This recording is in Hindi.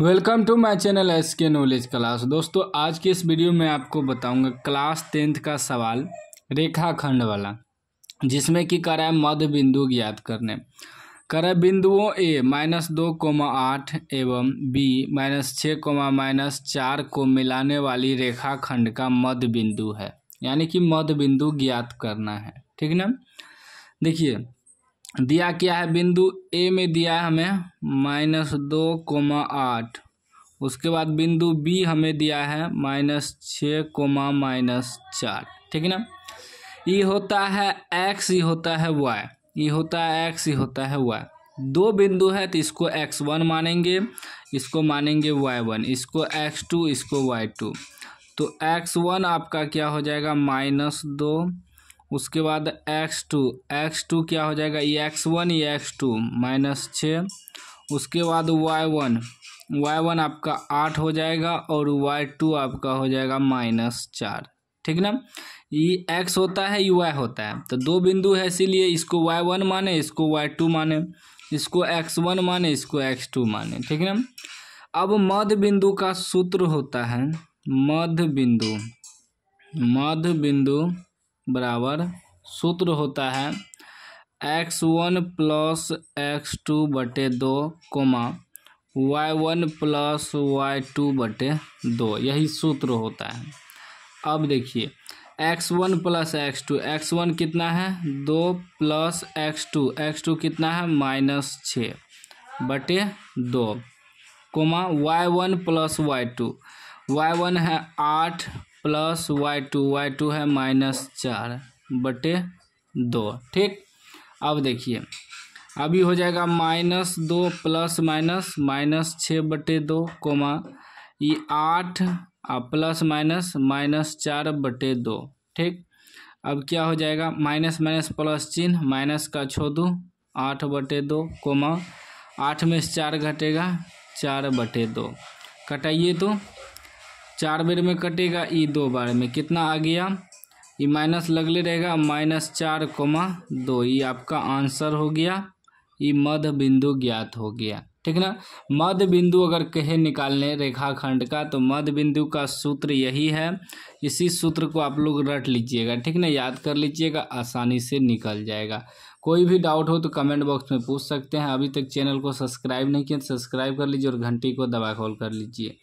welcome to my channel S K knowledge class दोस्तों आज के इस वीडियो में आपको बताऊंगा क्लास टेंथ का सवाल रेखाखंड वाला जिसमें कि करा है मध्य बिंदु ज्ञात करने करा बिंदुओं ए माइनस दो कोमा आठ एवं बी माइनस छः कोमा माइनस चार को मिलाने वाली रेखाखंड का मध्य बिंदु है यानी कि मध्य बिंदु ज्ञात करना है ठीक न देखिए दिया क्या है बिंदु ए में दिया है हमें माइनस दो कोमा आठ उसके बाद बिंदु बी हमें दिया है माइनस छः कोमा माइनस चार ठीक है ना ये e होता है एक्स ये e होता है वाई ये e होता है एक्स ये होता है वाई दो बिंदु है तो इसको एक्स वन मानेंगे इसको मानेंगे वाई वन इसको एक्स टू इसको वाई टू तो एक्स वन आपका क्या हो जाएगा माइनस दो उसके बाद एक्स टू एक्स टू क्या हो जाएगा ये एक्स वन ये एक्स टू माइनस छः उसके बाद वाई वन वाई वन आपका आठ हो जाएगा और वाई टू आपका हो जाएगा माइनस चार ठीक ना ये एक्स होता है ये वाई होता है तो दो बिंदु है इसीलिए इसको वाई वन माने इसको वाई टू माने इसको एक्स वन माने इसको एक्स टू माने ठीक ना अब मध्य बिंदु का सूत्र होता है मध्य बिंदु मध्य बिंदु बराबर सूत्र होता है x one plus x two बटे दो comma y one plus y two बटे दो यही सूत्र होता है अब देखिए x one plus x two x one कितना है दो plus x two x two कितना है माइनस छः बटे दो comma y one plus y two y one है आठ plus y two y two है माइनस चार बटे दो ठीक अब देखिए अभी हो जाएगा माइनस दो प्लस माइनस माइनस छः बटे दो कोमा ये आठ और प्लस माइनस माइनस चार बटे दो ठीक अब क्या हो जाएगा माइनस माइनस प्लस चिन्ह माइनस का छो दो आठ बटे दो कोमा आठ में से चार घटेगा चार बटे दो कटाइए तो चार बेर में कटेगा ई दो बार में कितना आ गया ये माइनस लगले रहेगा माइनस चार कोमा दो ये आपका आंसर हो गया ये मध्य बिंदु ज्ञात हो गया ठीक ना मध्य बिंदु अगर कहे निकालने रेखाखंड का तो मध्य बिंदु का सूत्र यही है इसी सूत्र को आप लोग रट लीजिएगा ठीक ना याद कर लीजिएगा आसानी से निकल जाएगा कोई भी डाउट हो तो कमेंट बॉक्स में पूछ सकते हैं अभी तक चैनल को सब्सक्राइब नहीं किया तो सब्सक्राइब कर लीजिए और घंटी को दबा खोल कर लीजिए